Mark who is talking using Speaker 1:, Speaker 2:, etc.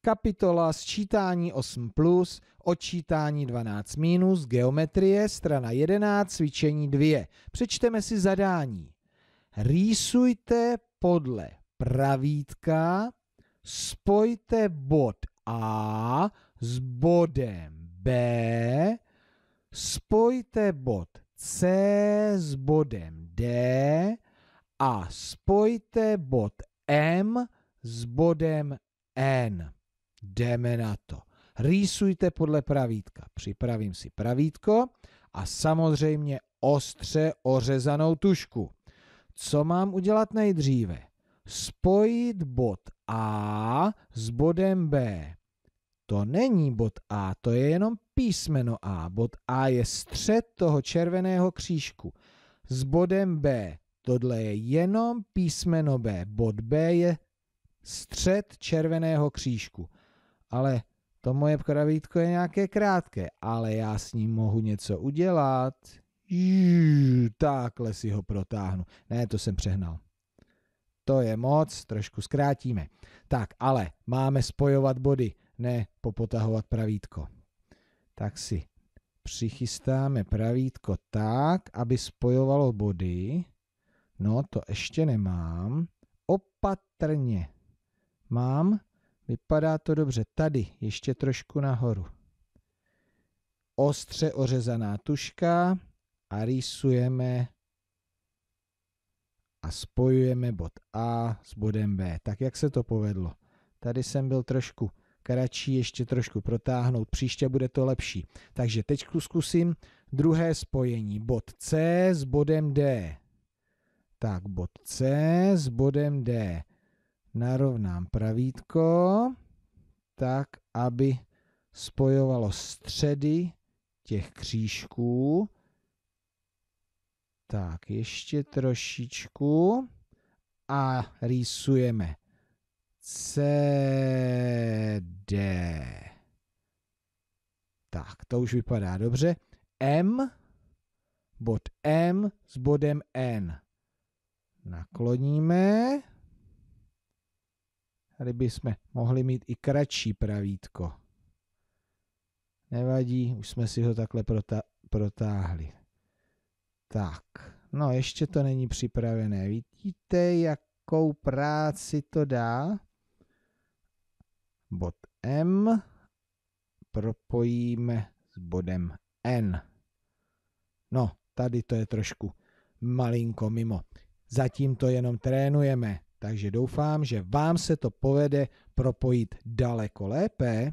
Speaker 1: kapitola sčítání 8 plus, odčítání 12 minus, geometrie, strana 11, cvičení 2. Přečteme si zadání. Rýsujte podle pravítka, spojte bod A s bodem B, spojte bod C s bodem D a spojte bod M s bodem N. Jdeme na to. Rýsujte podle pravítka. Připravím si pravítko a samozřejmě ostře ořezanou tušku. Co mám udělat nejdříve? Spojit bod A s bodem B. To není bod A, to je jenom písmeno A. Bod A je střed toho červeného křížku. S bodem B. Tohle je jenom písmeno B. Bod B je střed červeného křížku ale to moje kravídko je nějaké krátké, ale já s ním mohu něco udělat. takhle si ho protáhnu. Ne, to jsem přehnal. To je moc, trošku zkrátíme. Tak, ale máme spojovat body, ne popotahovat pravítko. Tak si přichystáme pravítko tak, aby spojovalo body. No, to ještě nemám. Opatrně. Mám Vypadá to dobře. Tady ještě trošku nahoru. Ostře ořezaná tuška a rýsujeme a spojujeme bod A s bodem B. Tak jak se to povedlo? Tady jsem byl trošku kratší, ještě trošku protáhnout. Příště bude to lepší. Takže teď zkusím druhé spojení. Bod C s bodem D. Tak, bod C s bodem D narovnám pravítko tak, aby spojovalo středy těch křížků. Tak, ještě trošičku a rýsujeme CD. Tak, to už vypadá dobře. M, bod M s bodem N. Nakloníme. Tady bychom mohli mít i kratší pravítko. Nevadí, už jsme si ho takhle protáhli. Tak, no ještě to není připravené. Vidíte, jakou práci to dá? Bod M propojíme s bodem N. No, tady to je trošku malinko mimo. Zatím to jenom trénujeme. Takže doufám, že vám se to povede propojit daleko lépe